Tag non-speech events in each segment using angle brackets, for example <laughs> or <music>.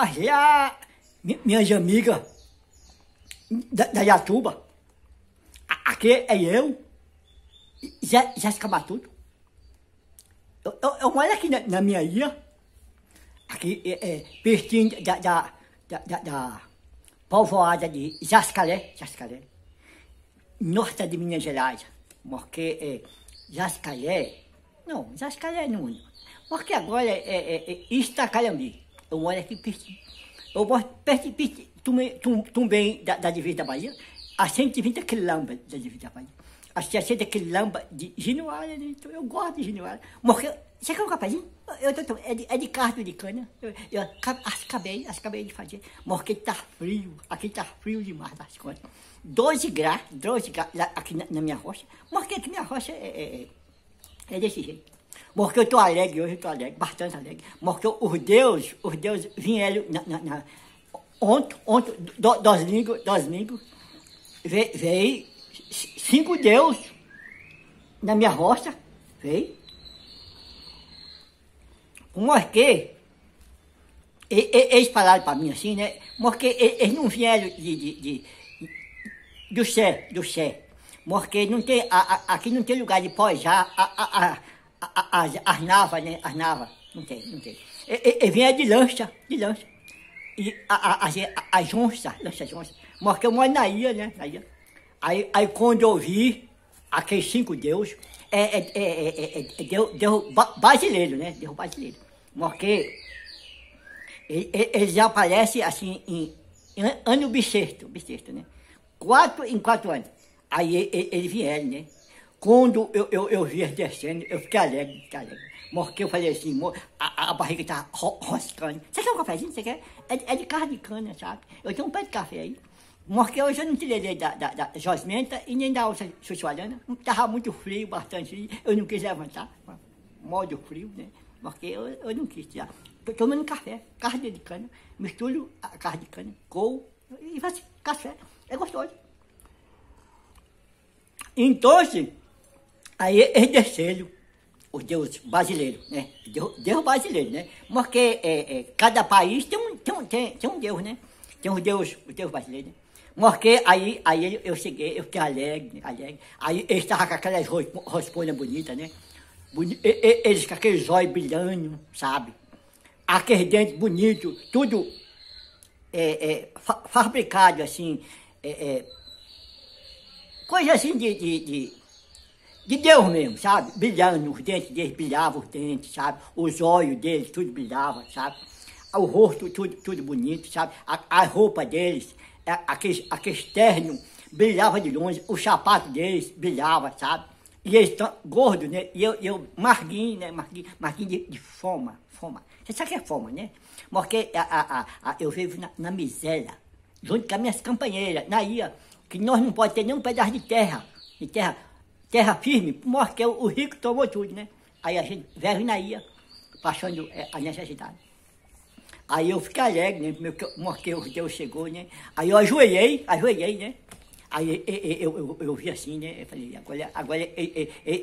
Olha, minhas amigas da, da Yatuba, aqui é eu, Jéssica Matuto. Eu, eu, eu moro aqui na, na, minha ilha, aqui é, é, pertinho da, da, da, da, da povoada de Jascaré, Jascalé norte de Minas Gerais, porque é, Jascaré, não, Jascaré é não, porque agora é, é, é eu moro aqui perto, eu moro perto, perto tu da, da divisa da Bahia, a 120 é quilômetros da divisa da Bahia. A 60 é quilômetros de Januária, então eu gosto de Januária. você quer um capazinho? Eu é, de, é de carne de cana. Eu, eu acabei, acabei de fazer. Porque tá frio, aqui tá frio demais das coisas. 12 graus, 12 graus aqui na, na minha rocha. Porque aqui minha rocha é, é, é, é desse jeito. Porque eu estou alegre hoje, eu estou alegre, bastante alegre. Porque os deuses, os deuses vieram na, na, na, ontem, ontem, do, dois domingo, veio, veio cinco deuses na minha roça, veio. Porque é e, e, eles falaram para mim assim, né? Porque eles não vieram de, de, de do céu, do céu. Porque não tem, a, a, aqui não tem lugar de pôr a, a, a as, as navas, né? As navas. Não tem, não tem. E, e, vinha de lancha, de lancha. E a, a, a, as onças, lanchas onças. Mas que eu moro na ilha, né? Na ilha. Aí, aí quando eu vi aqueles cinco deuses, é, é, é, é, é, é, é, é Deus, brasileiro, né? Deus brasileiro. Porque eles aparecem assim em, ano bissexto, bissexto, né? Quatro em quatro anos. Aí eles vieram, né? Quando eu, eu, eu vi as descendo, eu fiquei alegre, fiquei alegre. Morquei, eu falei assim, a, a barriga estava ro roscando. Você quer um cafezinho? Você quer? É de, é de carne de cana, sabe? Eu tenho um pé de café aí. Morquei hoje eu não tirei da, da, da josmenta e nem da alça chuchualhana. Estava muito frio, bastante Eu não quis levantar, modo frio, né? Porque eu, eu não quis tirar. Estou tomando café, carne de cana. Misturo a carne de cana, cou e faço café. É gostoso. Então, assim, Aí eles desceram, os deuses brasileiros, né? Deus, Deus brasileiro, né? Porque é, é, cada país tem um, tem, um, tem, tem um Deus, né? Tem um Deus, o Deus brasileiro, né? Porque aí, aí eu cheguei, eu fiquei alegre, alegre. Aí eles estavam com aquelas rospolhas bonitas, né? Boni e, e, eles com aqueles olhos brilhando, sabe? Aqueles dentes bonitos, tudo é, é, fa fabricado, assim. É, é coisa assim de, de, de de Deus mesmo, sabe? Brilhando, os dentes deles brilhavam, os dentes, sabe? Os olhos deles, tudo brilhava, sabe? O rosto, tudo, tudo bonito, sabe? A, a roupa deles, aquele é, aquele ternos, brilhava de longe, o sapato deles brilhava, sabe? E eles tão gordos, né? E eu, eu marguinho, né? Marguinho, marguinho de, de foma, foma. Você sabe que é foma, né? Porque a, a, a, eu vivo na, na miséria, junto com as minhas companheiras, na ilha, que nós não podemos ter nenhum pedaço de terra, de terra terra firme, porque o rico tomou tudo, né? Aí a gente ia, passando é, a necessidade. Aí eu fiquei alegre, né? Porque o Deus chegou, né? Aí eu ajoelhei, ajoelhei, né? Aí eu, eu, eu, vi assim, né? Eu falei, agora, agora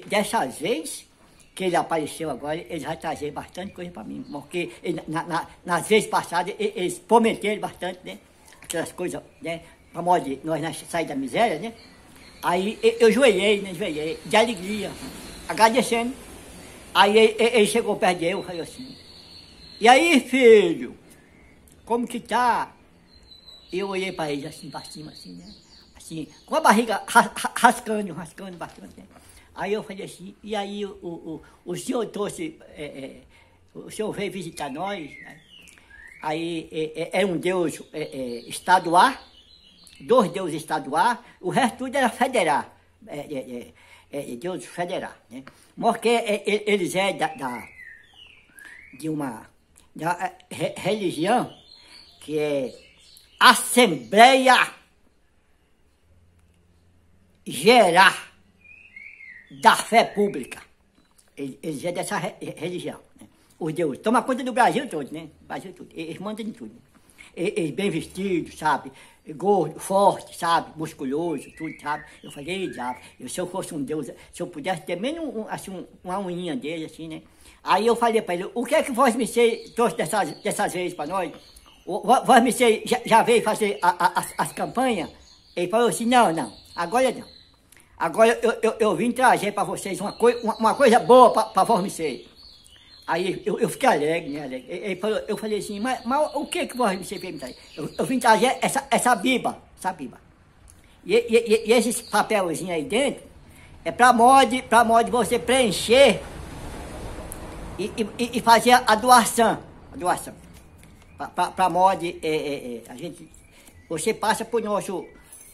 dessa vez que ele apareceu agora, ele vai trazer bastante coisa para mim. Porque na, na, nas vezes passadas eles prometeram bastante, né? Aquelas coisas, né? Para nós sair da miséria, né? Aí eu joelhei, né? Joelhei, de alegria, agradecendo. Aí ele, ele chegou perto de eu, falou assim, e aí, filho, como que tá? Eu olhei para ele assim, para cima, assim, né? Assim, com a barriga rascando, rascando bastante, né? Aí eu falei assim, e aí o, o, o senhor trouxe, é, é, o senhor veio visitar nós, né? Aí é, é, é um Deus é, é, estadual, dois deuses estaduais, o resto tudo era federal, é, é, é, é deuses federal. Né? Porque eles é da, da, de uma da, re, religião que é Assembleia Geral da Fé Pública. Eles é dessa re, religião. Né? Os deuses. Toma conta do Brasil todo, né? Brasil todo. Eles mandam em tudo e, e bem vestido, sabe? gordo, forte, sabe? Musculoso, tudo, sabe? Eu falei, diabo, eu, se eu fosse um Deus, se eu pudesse ter menos um, assim, uma unha dele, assim, né? Aí eu falei para ele, o que é que vós me sei, trouxe dessas, dessas vezes para nós? O, vós me sei, já, já veio fazer a, a, as, as, campanhas? Ele falou assim, não, não, agora não. Agora eu, eu, eu vim trazer para vocês uma, coi, uma, uma coisa boa para vós me sei. Aí eu, eu fiquei alegre, né, alegre. Ele falou, eu falei assim, mas, mas o que que você vem me trazer? Eu, eu vim trazer essa, essa biba, essa biba. E, e, e esses papelzinhos aí dentro, é pra mod, pra mod você preencher e, e, e fazer a doação, a doação. Pra, pra, pra mod, é, é, é, a gente, você passa pro nosso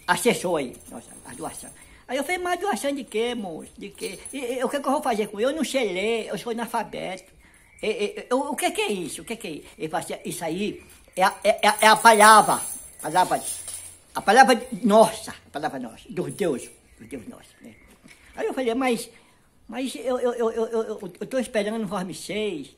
assessor aí, nossa, a doação. Aí eu falei, mas doação de quê, moço? De quê? E, e, o que, que eu vou fazer com ele? Eu não sei ler, eu sou analfabeto. E, é, e, é, é, o, o que, que é isso? O que, que é isso? Ele assim, isso aí é a, é, é a palavra, a palavra, a palavra nossa, a palavra nossa, dos deuses, dos deuses nossos. Né? Aí eu falei, mas, mas eu estou eu, eu, eu, eu tô esperando o Form 6,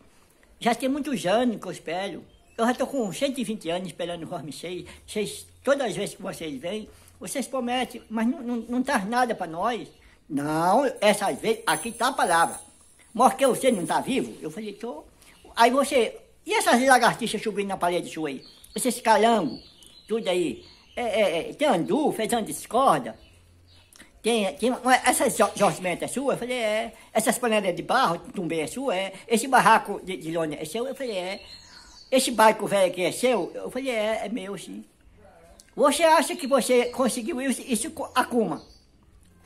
já tem muitos anos que eu espero, eu já estou com 120 anos esperando o Form 6, vocês, todas as vezes que vocês vêm, vocês prometem, mas não, não, não traz nada para nós. Não, essas vezes, aqui está a palavra. Mas que você é não está vivo? Eu falei, tô. Aí você, e essas lagartixas subindo na parede sua aí? Esses calangos, tudo aí. É, é, é tem andu, fez é de corda. Tem, tem essas josmentas é sua? Eu falei, é. Essas panelas de barro, tumbê é sua? É. Esse barraco de, de lona é seu? Eu falei, é. Esse barco velho aqui é seu? Eu falei, é, é meu, sim. Você acha que você conseguiu isso, isso a Kuma?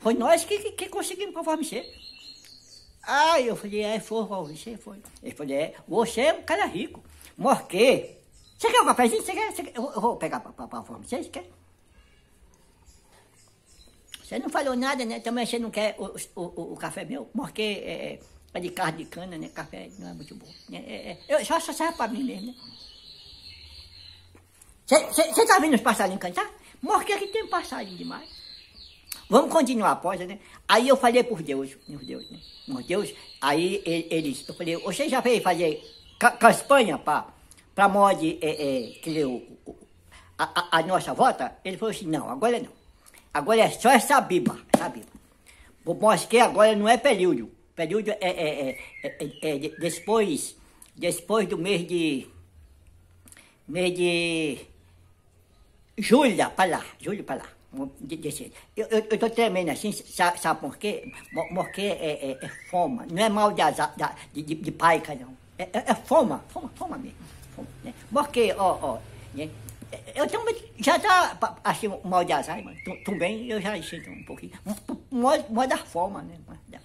Foi nós que, que, que conseguimos conforme você. Aí eu falei, é, foi, você foi. Ele falou, é, você é um cara rico. morque Você quer um cafezinho? Você quer? Você quer? Eu, eu, vou pegar para fome. Vocês quer Você não falou nada, né? Também você não quer o, o, o café meu? morque é, é, é de carne de cana, né? Café não é muito bom. Né? É, é, eu, só, só serve para mim mesmo, né? Você tá vendo os passarinhos cantar? morque que tem passarinho demais. Vamos continuar após, né? Aí eu falei por Deus, meu Deus, né? Meu Deus, aí eles, eu falei, você já veio fazer campanha para mod, é, é, quer dizer, o, a, a, a, nossa volta? Ele falou assim, não, agora não. Agora é só essa biba, essa biba. Mostra que agora não é período. Período é, é, é, depois, depois do mês de, mês de julho para lá, julho para lá. Eu estou tremendo assim, sabe, sabe por quê? Porque é, é, é, foma. Não é mal de, azar, de, de, de paica, não. É, é, é, foma, foma, mesmo. Né? Porque, ó, ó, né? Eu também já tá assim, mal de azar, mas também eu já sinto um pouquinho. Mó da foma, né? Da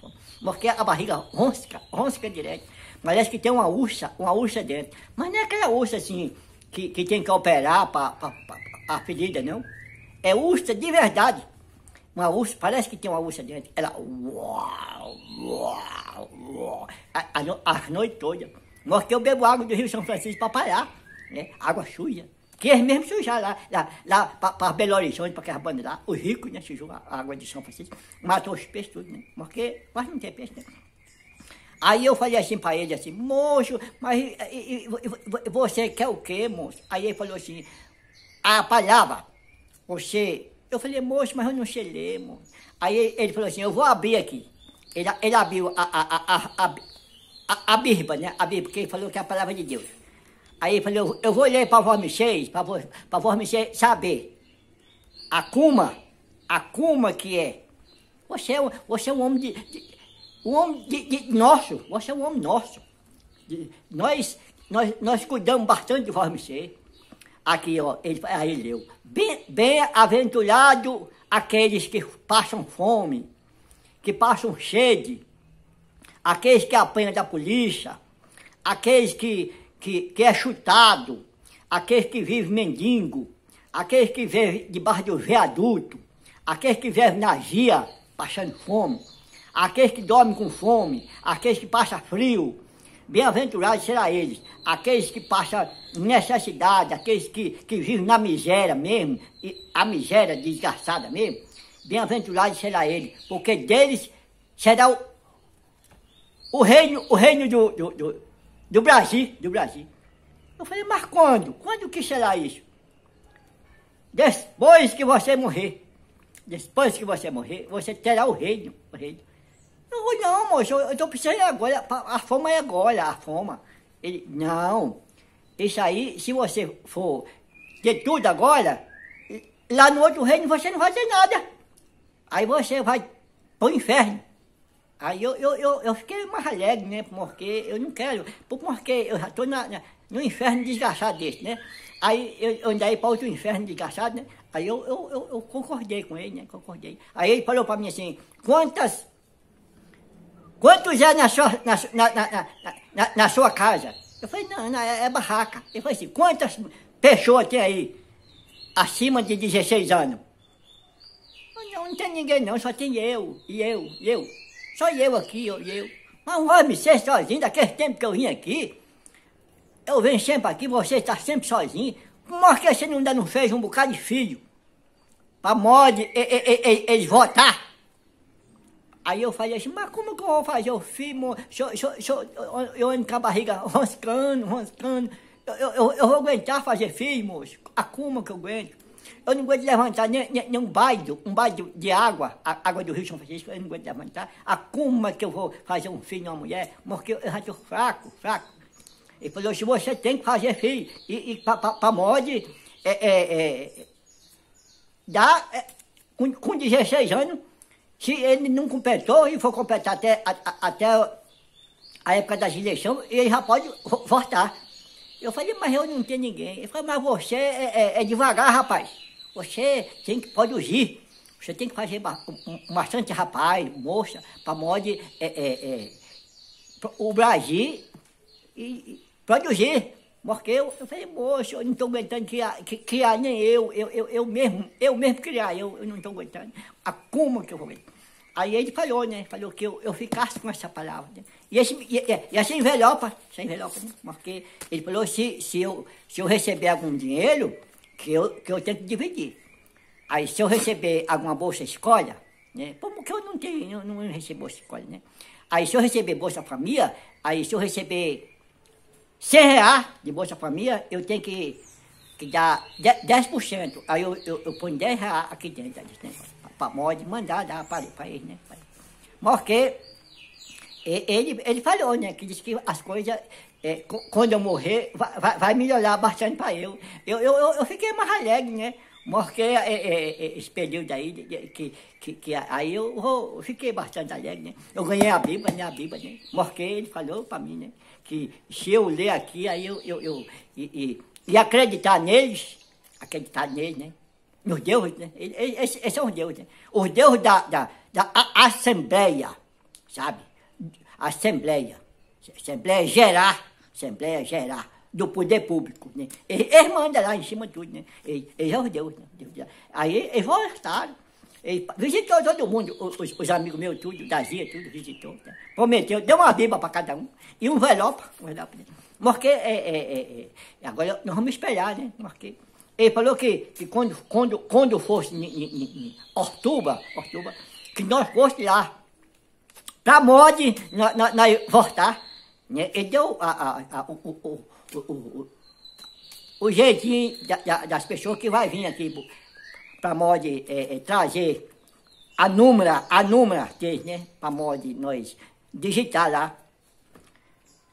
Porque a barriga ronca, ronca direto. Parece que tem uma ursa, uma ursa dentro. Mas não é aquela ursa assim que, que tem que operar para a ferida, não. É ursa de verdade. Uma ursa, parece que tem uma ursa dentro. Ela uau, uau, uau. A, a, a noite toda. porque eu bebo água do Rio São Francisco para parar, né? Água suja. Que eles mesmo sujar lá, lá, lá para Belo Horizonte, para aquelas bandas lá. Os ricos, né, sujou a água de São Francisco. Matou os peixes tudo, né? Porque quase não tem peixe, né? Aí eu falei assim para ele, assim, moço, mas e, e, e, você quer o quê, moço? Aí ele falou assim, a palavra você. Eu falei, moço, mas eu não sei ler, moço. Aí ele falou assim, eu vou abrir aqui. Ele, ele abriu a, a, a, a, a, a né? A porque ele falou que é a palavra de Deus. Aí ele falou, eu, vou ler para mexer, para mexer saber. A Kuma, a Kuma que é. Você é, você é um homem de, de um homem de, de, nosso, você é um homem nosso. De, nós, nós, nós cuidamos bastante de você. Aqui, ó, ele, aí ele leu. Bem-aventurado bem aqueles que passam fome, que passam sede, aqueles que apanham da polícia, aqueles que, que, que é chutado, aqueles que vivem mendigo, aqueles que vivem debaixo do viaduto, aqueles que vivem na gia, passando fome, aqueles que dormem com fome, aqueles que passam frio, Bem-aventurados serão eles, aqueles que passam necessidade, aqueles que, que vivem na miséria mesmo, a miséria desgraçada mesmo. Bem-aventurados serão eles, porque deles será o, o reino, o reino do, do, do, do Brasil, do Brasil. Eu falei, mas quando? Quando que será isso? Depois que você morrer, depois que você morrer, você terá o reino, o reino. Não não, moço, eu, eu tô precisando agora, a fama é agora, a fama. Ele, não, isso aí, se você for ter tudo agora, lá no outro reino você não vai ter nada. Aí você vai pro inferno. Aí eu, eu, eu, eu fiquei mais alegre, né, porque eu não quero, porque eu já tô na, na no inferno desgraçado desse, né? Aí eu, eu andei para outro inferno desgraçado, né? Aí eu, eu, eu, eu concordei com ele, né? Concordei. Aí ele falou para mim assim, quantas quantos é na sua, na, na, na, na sua casa? Eu falei, não, não é, é, barraca. Ele falou assim, quantas pessoas tem aí acima de 16 anos? não, não tem ninguém não, só tem eu, e eu, e eu. Só eu aqui, eu, e eu. Mas um homem ser sozinho, daquele tempo que eu vim aqui, eu venho sempre aqui, você está sempre sozinho. Por é que você ainda não fez um bocado de filho? Para mod, eles votar. Aí eu falei assim, mas como que eu vou fazer o filho? Eu, eu, eu, eu com a barriga <laughs> roscando, roscando. Eu, eu, eu vou aguentar fazer filho, moço? A ah, como que eu aguento? Eu não aguento levantar nem, nem, nem um baile, um baile de água, a, água do Rio São Francisco, eu não aguento levantar. A ah, como é que eu vou fazer um filho de uma mulher? Porque eu já estou fraco, fraco. Ele falou assim, você tem que fazer filho. E, e para mod, é, é, é, dá, é, com, com 16 anos, se ele não completou e for completar até, a, a, até a época das eleições, ele já pode votar. Eu falei, mas eu não tenho ninguém. Ele falou, mas você é, é, é devagar, rapaz. Você tem que pode agir. Você tem que fazer bastante rapaz, moça, para modo é, é, é o Brasil e, e produzir. Porque eu, eu falei, moço, eu não estou aguentando criar, criar nem eu, eu, eu, eu mesmo, eu mesmo criar, eu, eu não estou aguentando. A ah, como que eu vou aguentar? Aí ele falou, né? Falou que eu, eu ficasse com essa palavra. Né? E, esse, e, e essa envelopa, essa envelopa, né? porque ele falou, se, se, eu, se eu receber algum dinheiro, que eu, que eu tenho que dividir. Aí se eu receber alguma bolsa escola, né? Como que eu não tenho, eu não recebo bolsa escola, né? Aí se eu receber bolsa família, aí se eu receber 100 reais de Bolsa Família, eu tenho que, que dar 10%. Aí eu, eu, eu ponho 10 reais aqui dentro desse para mod mandar dar para ele né? porque ele, ele falou, né? Que disse que as coisas, é, quando eu morrer, vai, vai melhorar bastante para eu. Eu, eu. eu fiquei mais alegre, né? Porque é, é, é, é, esse período aí, que, que, que aí eu, eu, fiquei bastante alegre, né? Eu ganhei a Bíblia, né? A Bíblia, né? Porque ele falou para mim, né? que se eu ler aqui, aí eu, eu, eu e, e, e, acreditar neles, acreditar neles, né? Nos deuses, né? Esses, esses são é os deuses, né? Os deuses da, da, da Assembleia, sabe? Assembleia. Assembleia gerar, Assembleia gerar do poder público, né? Eles, eles mandam lá em cima de tudo, né? Eles, eles são os deuses, né? Aí eles vão estar e visitou todo mundo, os, os amigos meus, tudo, Davi, tudo, visitou. Tá? Prometeu, deu uma bíblia para cada um e um envelope. Um envelope. Né? Porque é é, é, é, agora nós vamos esperar, né? Porque ele falou que, que quando, quando, quando fosse em, em, Ortuba, Ortuba, que nós fosse lá para a na, voltar. Né? Ele deu a, a, a, o, o, o, o, o, o jeitinho da, da, das pessoas que vai vir aqui para pode é, é, trazer a número, a número deles, né? Para pode nós digitar lá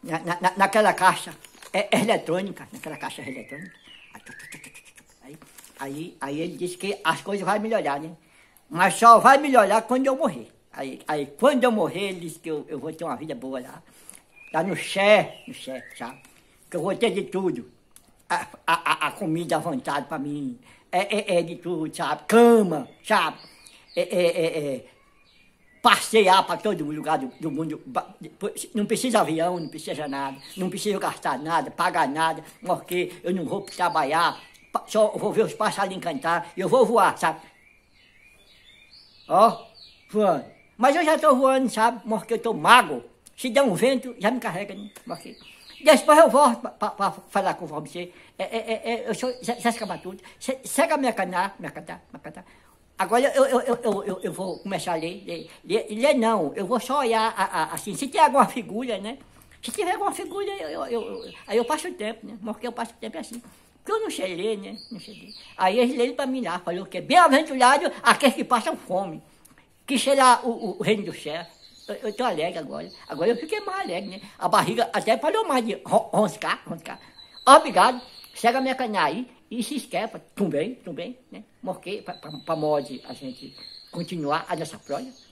na, na, naquela caixa é, é eletrônica, naquela caixa eletrônica. Aí, aí, aí ele disse que as coisas vão melhorar, né? Mas só vai melhorar quando eu morrer. Aí, aí quando eu morrer, ele disse que eu, eu vou ter uma vida boa lá. Lá no Xé, no Xé, sabe? Que eu vou ter de tudo. A, a, a comida à vontade para mim, é, é, é, de tudo, sabe? Cama, sabe? É, é, é, é. passear para todo lugar do, do, mundo. Não precisa avião, não precisa nada. Não precisa gastar nada, pagar nada, porque eu não vou trabalhar. Só vou ver os passarinhos cantar eu vou voar, sabe? Ó, voando. Mas eu já estou voando, sabe? Porque eu estou mago. Se der um vento, já me carrega, né? Porque... Depois eu volto para falar com você. É, é, é, é eu sou Jéssica Batuta. Segue minha caná, minha caná, minha caná. Agora eu, eu, eu, eu, eu vou começar a ler, ler, ler, ler não, eu vou só olhar a, a, assim, se tem alguma figura, né? Se tiver alguma figura, eu, eu, eu, aí eu passo o tempo, né? Porque eu passo o tempo assim. Porque eu não sei ler, né? Não sei ler. Aí eles leram para mim lá, falou que é bem aventurado aqueles que passam fome, que será o, o, o reino do céu. Eu estou alegre agora. Agora eu fiquei mais alegre, né? A barriga até falhou mais de roncar, roncar. Obrigado. Chega a minha canha aí e se inscreva também, também, né? Porque para mod a gente continuar a nossa prova.